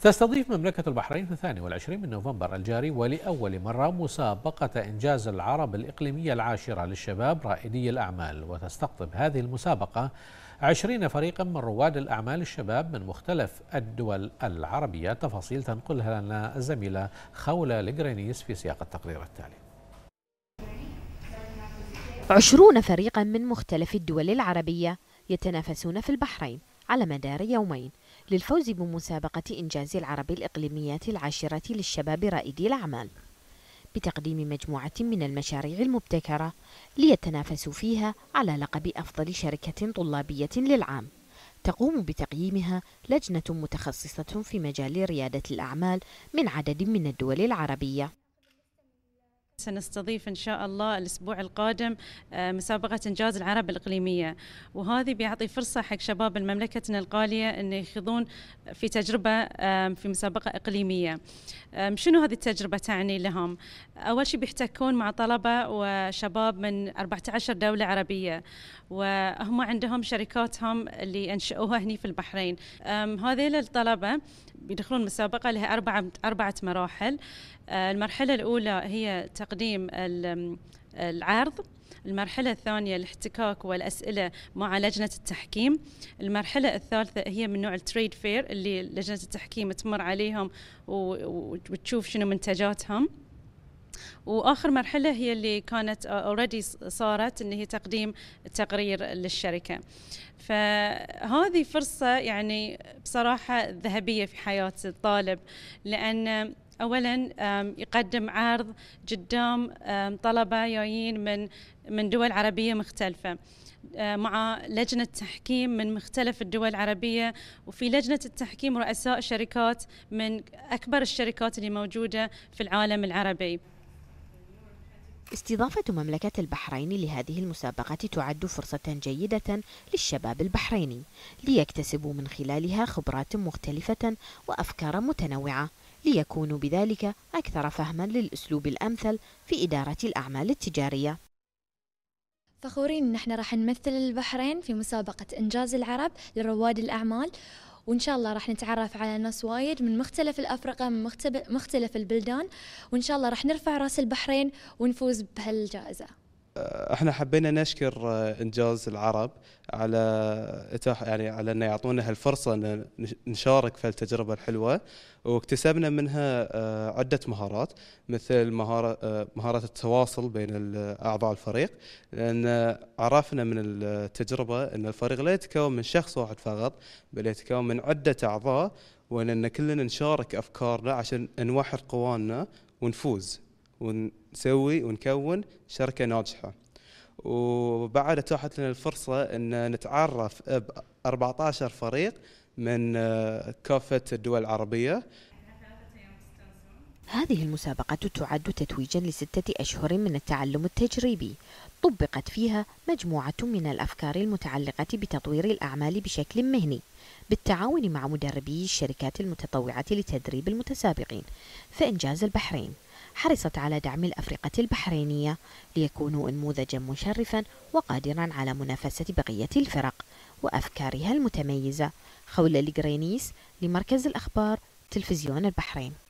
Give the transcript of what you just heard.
تستضيف مملكة البحرين في الثاني والعشرين من نوفمبر الجاري ولأول مرة مسابقة إنجاز العرب الإقليمية العاشرة للشباب رائدي الأعمال وتستقطب هذه المسابقة عشرين فريقا من رواد الأعمال الشباب من مختلف الدول العربية تفاصيل تنقلها لنا الزميلة خولة لجرينيس في سياق التقرير التالي عشرون فريقا من مختلف الدول العربية يتنافسون في البحرين على مدار يومين للفوز بمسابقة إنجاز العربي الإقليميات العاشرة للشباب رائدي الأعمال بتقديم مجموعة من المشاريع المبتكرة ليتنافسوا فيها على لقب أفضل شركة طلابية للعام تقوم بتقييمها لجنة متخصصة في مجال ريادة الأعمال من عدد من الدول العربية سنستضيف إن شاء الله الأسبوع القادم آه، مسابقة إنجاز العرب الإقليمية وهذه بيعطي فرصة حق شباب مملكتنا القاليه أن يخوضون في تجربة آه، في مسابقة إقليمية شنو هذه التجربة تعني لهم؟ أول شيء بيحتكون مع طلبة وشباب من 14 دولة عربية وهم عندهم شركاتهم اللي أنشئوها هنا في البحرين هذيل الطلبة بيدخلون مسابقة لها أربعة أربعة مراحل آه، المرحلة الأولى هي تقديم تقديم العرض المرحلة الثانية الاحتكاك والأسئلة مع لجنة التحكيم المرحلة الثالثة هي من نوع التريد فير اللي لجنة التحكيم تمر عليهم وتشوف شنو منتجاتهم واخر مرحله هي اللي كانت اوريدي صارت ان هي تقديم تقرير للشركه فهذه فرصه يعني بصراحه ذهبيه في حياه الطالب لان اولا يقدم عرض قدام طلبه جايين من من دول عربيه مختلفه آه، مع لجنة تحكيم من مختلف الدول العربية وفي لجنة التحكيم رؤساء شركات من أكبر الشركات اللي موجودة في العالم العربي استضافة مملكة البحرين لهذه المسابقة تعد فرصة جيدة للشباب البحريني ليكتسبوا من خلالها خبرات مختلفة وأفكار متنوعة ليكونوا بذلك أكثر فهما للأسلوب الأمثل في إدارة الأعمال التجارية فخورين نحن راح نمثل البحرين في مسابقة إنجاز العرب لرواد الأعمال وإن شاء الله راح نتعرف على ناس وايد من مختلف الأفرقة من مختلف البلدان وإن شاء الله راح نرفع راس البحرين ونفوز بهالجائزة احنا حبينا نشكر آه، انجاز العرب على اتاح يعني على انه يعطونا هالفرصه ان نشارك في التجربه الحلوه واكتسبنا منها آه، عده مهارات مثل مهاره آه، مهاره التواصل بين اعضاء الفريق لان عرفنا من التجربه ان الفريق لا يتكون من شخص واحد فقط بل يتكون من عده اعضاء وان كلنا نشارك افكارنا عشان نوحد قوانا ونفوز ونسوي ونكون شركه ناجحه وبعد اتاحت لنا الفرصه ان نتعرف ب 14 فريق من آه، كافه الدول العربيه هذه المسابقة تعد تتويجا لستة أشهر من التعلم التجريبي طبقت فيها مجموعة من الأفكار المتعلقة بتطوير الأعمال بشكل مهني بالتعاون مع مدربي الشركات المتطوعة لتدريب المتسابقين فإنجاز البحرين حرصت على دعم الأفرقة البحرينية ليكونوا انموذجا مشرفا وقادرا على منافسة بقية الفرق وأفكارها المتميزة خولة الجرينيس لمركز الأخبار تلفزيون البحرين